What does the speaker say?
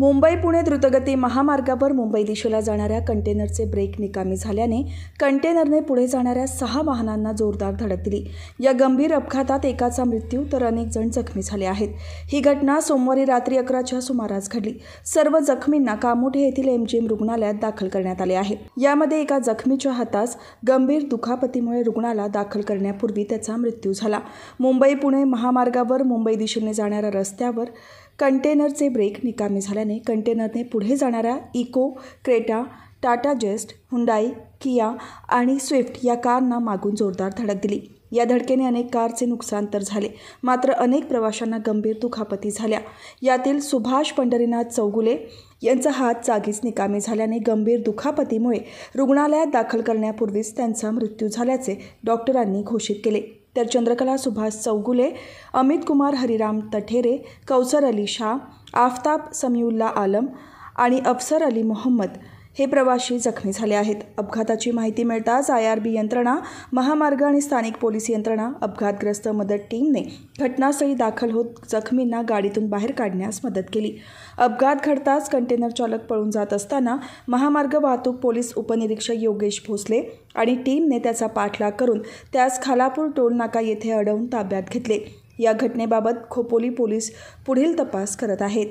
मुंबई पुणे द्रुतगती महामार्गावर मुंबई दिशेला जाणाऱ्या कंटेनरचे ब्रेक निकामी झाल्याने कंटेनरने पुढे जाणाऱ्या सहा वाहनांना जोरदार धडक दिली या गंभीर अपघातात एकाचा मृत्यू तर अनेक जण जखमी झाले आहेत ही घटना सोमवारी रात्री अकराच्या सुमारास घडली सर्व जखमींना कामोठे येथील एमजीएम रुग्णालयात दाखल करण्यात आले आहे यामध्ये एका जखमीच्या हातास गंभीर दुखापतीमुळे रुग्णाला दाखल करण्यापूर्वी त्याचा मृत्यू झाला मुंबई पुणे महामार्गावर मुंबई दिशेने जाणाऱ्या रस्त्यावर कंटेनरचे ब्रेक निकामी झाल्याने कंटेनरने पुढे जाणाऱ्या Eeco Creta Tata Zest Hyundai Kia आणि स्विफ्ट या कारना मागून जोरदार धडक दिली या धडकेने अनेक कारचे नुकसान तर झाले मात्र अनेक प्रवाशांना गंभीर दुखापती झाल्या यातील सुभाष पंढरीनाथ चौगुले यांचा हात जागीच निकामी झाल्याने गंभीर दुखापतीमुळे रुग्णालयात दाखल करण्यापूर्वीच त्यांचा मृत्यू झाल्याचे डॉक्टरांनी घोषित केले तर चंद्रकला सुभाष चौगुले अमित कुमार हरिराम तठेरे कौसर अली शाह आफताब समीउल्ला आलम आणि अफसर अली मोहम्मद हे प्रवाशी जखमी झाले आहेत अपघाताची माहिती मिळताच आय आर बी यंत्रणा महामार्ग आणि स्थानिक पोलीस यंत्रणा अपघातग्रस्त मदत टीमने घटनास्थळी दाखल होत जखमींना गाडीतून बाहेर काढण्यास मदत केली अपघात घडताच कंटेनर चालक पळून जात असताना महामार्ग वाहतूक पोलीस उपनिरीक्षक योगेश भोसले आणि टीमने त्याचा पाठलाग करून त्यास खालापूर टोलनाका येथे अडवून ताब्यात घेतले या घटनेबाबत खोपोली पोलीस पुढील तपास करत आहेत